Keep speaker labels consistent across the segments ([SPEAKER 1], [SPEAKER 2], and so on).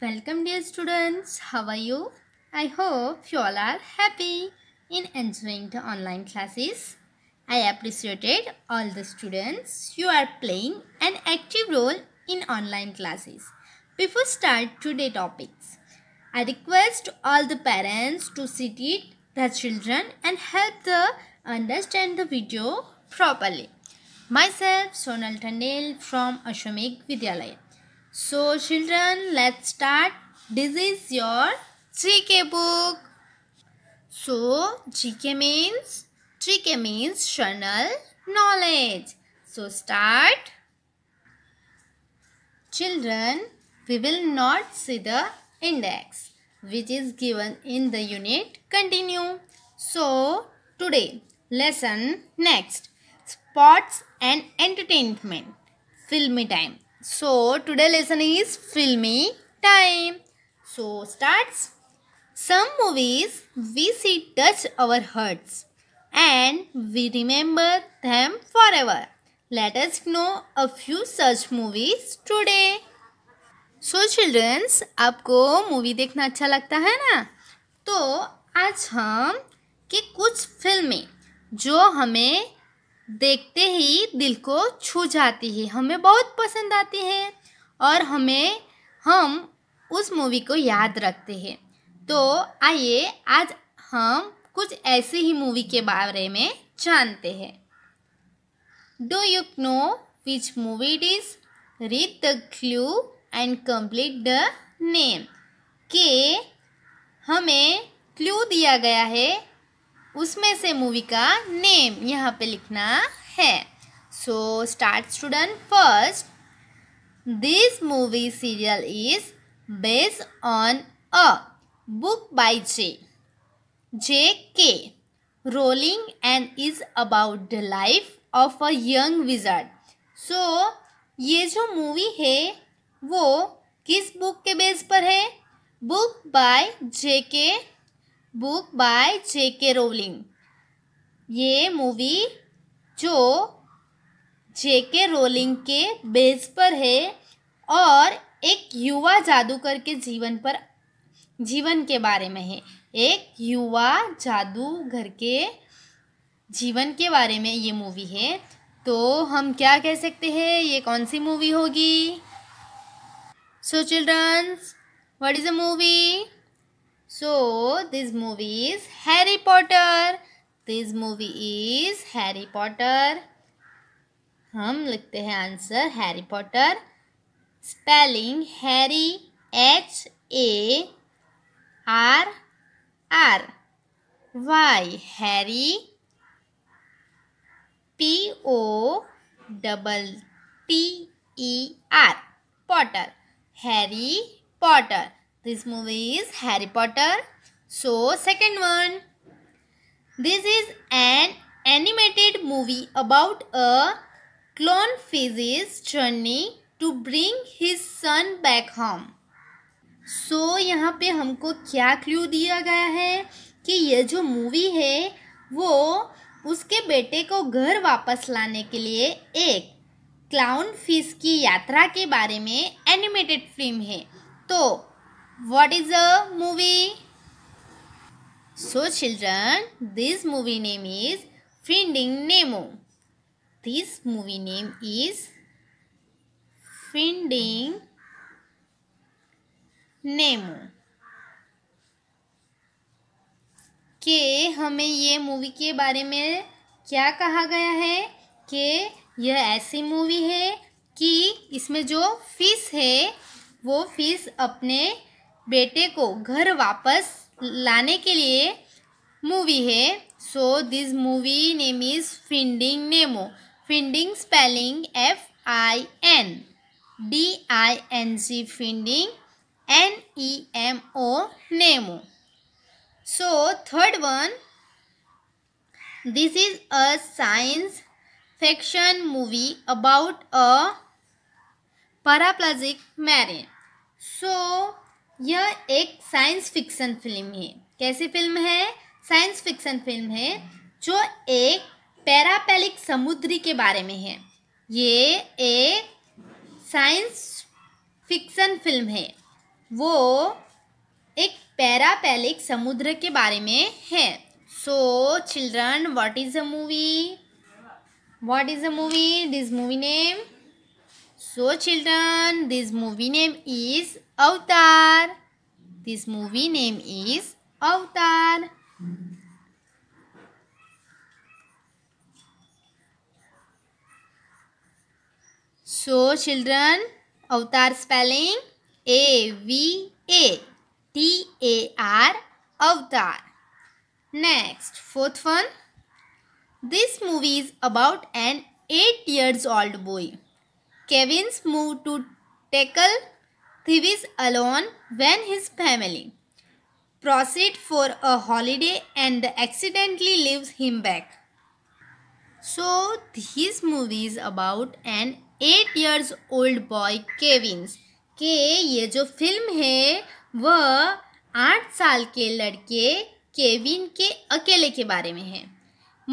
[SPEAKER 1] Welcome dear students, how are you? I hope you all are happy in enjoying the online classes. I appreciated all the students. You are playing an active role in online classes. Before start today topics, I request all the parents to sit it their children and help them understand the video properly. Myself Sonal Tandel from Ashomik Vidyalaya. So children, let's start. This is your GK book. So GK means GK means journal knowledge. So start. Children, we will not see the index which is given in the unit continue. So today lesson next sports and entertainment filmy time so today lesson is filmy time so starts some movies we see touch our hearts and we remember them forever let us know a few such movies today so, childrens aapko movie dekhna acha lagta hai na to aaj hum ki kuch filmein jo hame देखते ही दिल को छू जाती है हमें बहुत पसंद आती है और हमें हम उस मूवी को याद रखते हैं तो आइए आज हम कुछ ऐसी ही मूवी के बारे में जानते हैं do you know which movie it is read the clue and complete the name के हमें क्लू दिया गया है उसमें से मूवी का नेम यहाँ पे लिखना है so start student first this movie serial is based on a book by J J K Rowling and is about the life of a young wizard so ये जो मूवी है वो किस बुक के बेस पर है बुक बाय जे के book by J K rolling ये मूवी जो जे के रोलिंग के बेस पर है और एक युवा जादूगर के जीवन पर जीवन के बारे में है एक युवा जादूगर के जीवन के बारे में ये मूवी है तो हम क्या कह सकते हैं ये कौन सी मूवी होगी so childrens what is a movie So this movie is Harry Potter. This movie is Harry Potter. हम लिखते हैं answer Harry Potter spelling Harry H A R R Y Harry P O double T E R Potter Harry Potter This movie is Harry Potter. So, second one. This is an animated movie about a clone phase's journey to bring his son back home. So So, यहाँ पे हमको क्या clue दिया गया है कि ये जो मूवी है वो उसके बेटे को घर वापस लाने के लिए एक क्लाउन फिश की यात्रा के बारे में एनिमेटेड फिल्म है तो What is the movie? So children, this movie name is Finding Nemo. This movie name is Finding nemo के हमें ये मूवी के बारे में क्या कहा गया है कि यह ऐसी मूवी है कि इसमें जो फिश है वो फिश अपने बेटे को घर वापस लाने के लिए मूवी है so this movie name is Finding Nemo Finding spelling F I N D I N C Finding N E M O Nemo so third one this is a science fiction movie about a paraplegic marriage so यह एक science fiction film है कैसी film है science fiction film है जो एक पैरापैलिक समुद्री के बारे में है ये एक साइंस फिक्सन फिल्म है वो एक पैरापैलिक समुद्र के बारे में है so children what is a movie what is a movie this movie name So children, this movie name is Avatar. This movie name is Avatar. So children, Avatar spelling A V A T A R Avatar. Next, fourth one. This movie is about an 8 years old boy Kevin's move to tackle Thibis alone when his family proceed for a holiday and accidentally leaves him back. So this movie is about an eight years old boy Kevin's के ये जो film है वह आठ साल के लड़के Kevin के अकेले के बारे में है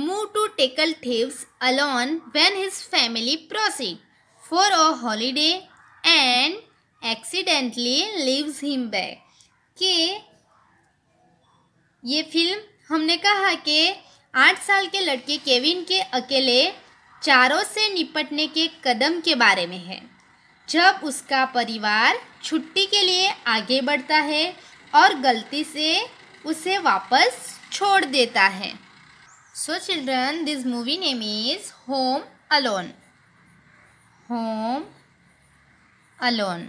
[SPEAKER 1] move to tackle thieves alone when his family proceed for a holiday and accidentally leaves him back के ये फिल्म हमने कहा कि आठ साल के लड़के केविन के अकेले चारों से निपटने के कदम के बारे में है जब उसका परिवार छुट्टी के लिए आगे बढ़ता है और गलती से उसे वापस छोड़ देता है so children this movie name is Home Alone home alone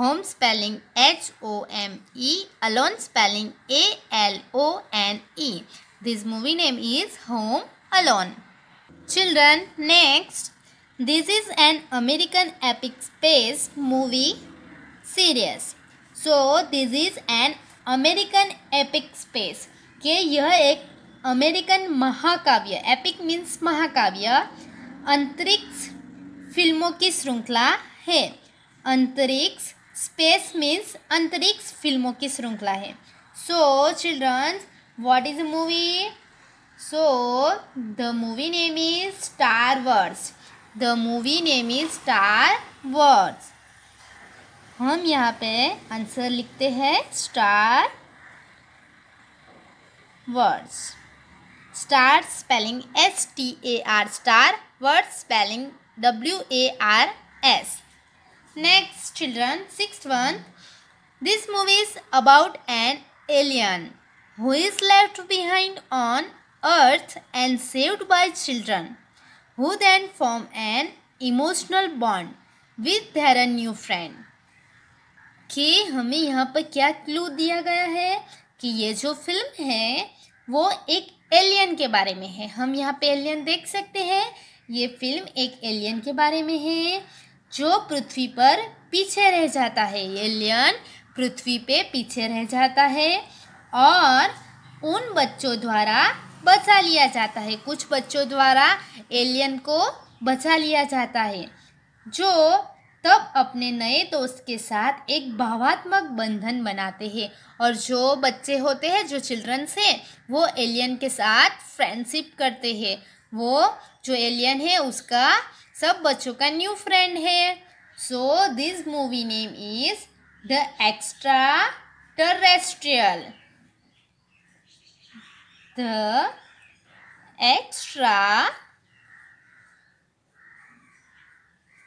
[SPEAKER 1] home spelling h o m e alone spelling a l o n e this movie name is home alone children next this is an american epic space movie series so this is an american epic space के यह एक American महाकाव्य epic means महाकाव्य अंतरिक्ष फिल्मों की श्रृंखला है अंतरिक्ष स्पेस मीन्स अंतरिक्ष फिल्मों की श्रृंखला है so childrens what is movie so the movie name is Star Wars the movie name is Star Wars हम यहाँ पे आंसर लिखते हैं Star Wars star spelling S T A R star word spelling W A R S. Next, children, sixth one. This movie is about an alien who is left behind on Earth and saved by children, who then form an emotional bond with their new friend कि हमें यहाँ पर क्या clue दिया गया है कि ये जो फिल्म है वो एक एलियन के बारे में है हम यहाँ पे एलियन देख सकते हैं ये फिल्म एक एलियन के बारे में है जो पृथ्वी पर पीछे रह जाता है एलियन पृथ्वी पे पीछे रह जाता है और उन बच्चों द्वारा बचा लिया जाता है कुछ बच्चों द्वारा एलियन को बचा लिया जाता है जो तब अपने नए दोस्त के साथ एक भावात्मक बंधन बनाते हैं और जो बच्चे होते हैं जो चिल्ड्रंस हैं वो एलियन के साथ फ्रेंडशिप करते हैं वो जो एलियन है उसका सब बच्चों का न्यू फ्रेंड है so this movie name is the extra terrestrial the extra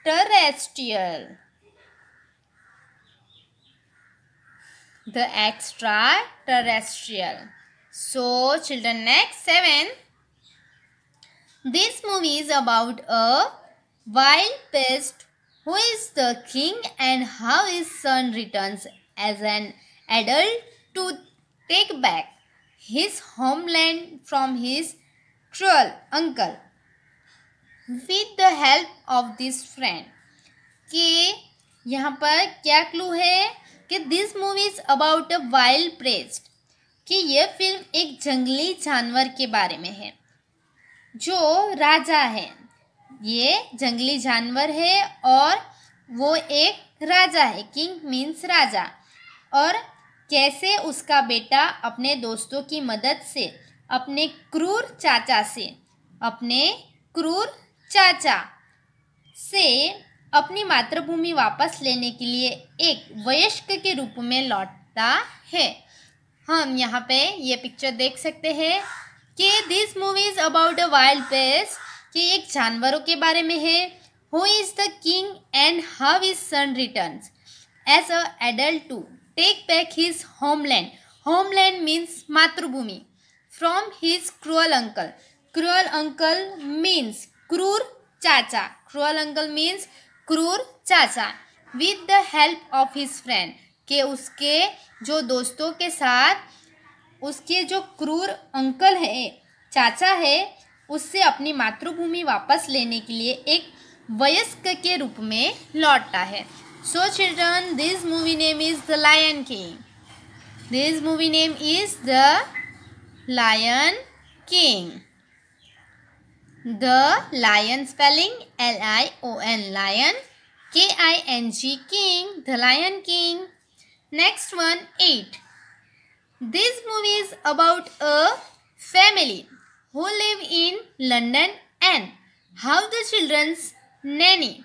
[SPEAKER 1] terrestrial the extra terrestrial so children next seventh This movie is about a wild pest who is the king and how his son returns as an adult to take back his homeland from his cruel uncle. With the help of this friend. ke yahan par kya clue hai ki this movie is about a wild forest ki ye film ek jangli janwar ke bare mein hai जो राजा है ये जंगली जानवर है और वो एक राजा है किंग मीन्स राजा और कैसे उसका बेटा अपने दोस्तों की मदद से अपने क्रूर चाचा से अपने क्रूर चाचा से अपनी मातृभूमि वापस लेने के लिए एक वयस्क के रूप में लौटता है हम यहाँ पे ये पिक्चर देख सकते हैं कि this movie is about a wild place कि एक जानवरों के बारे में है who is the king and how his son return as a adult to take back his homeland homeland means मातृभूमि from his cruel uncle cruel uncle means क्रूर चाचा क्रूअल अंकल मीन्स क्रूर चाचा with the help of his friend के उसके जो दोस्तों के साथ उसके जो क्रूर अंकल है चाचा है उससे अपनी मातृभूमि वापस लेने के लिए एक वयस्क के रूप में लौटता है so children this movie name is the Lion King this movie name is the Lion King the lion spelling L I O N lion K I N G king the Lion King next one eight This movie is about a family who live in London and how the children's nanny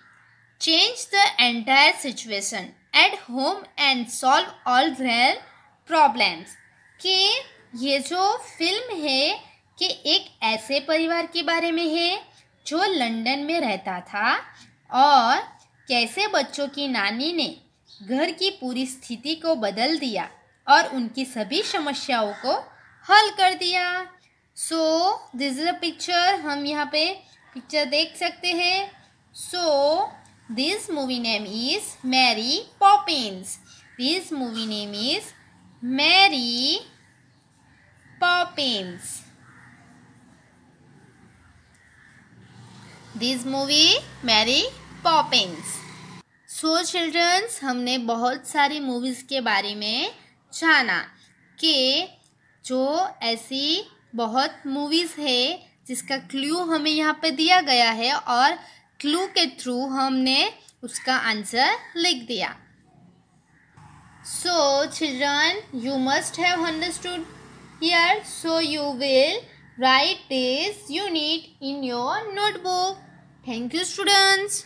[SPEAKER 1] changed the entire situation at home and solve all their problems. कि ये जो film है कि एक ऐसे परिवार के बारे में है जो लंदन में रहता था और कैसे बच्चों की नानी ने घर की पूरी स्थिति को बदल दिया और उनकी सभी समस्याओं को हल कर दिया so this is a picture हम यहाँ पे पिक्चर देख सकते हैं so this movie name is Mary Poppins this movie name is Mary Poppins this movie Mary Poppins so childrens हमने बहुत सारी मूवीज़ के बारे में जाना कि जो ऐसी बहुत मूवीज़ है जिसका क्लू हमें यहाँ पे दिया गया है और क्लू के थ्रू हमने उसका आंसर लिख दिया So children, you must have understood here. So you will write this unit in your notebook. Thank you students.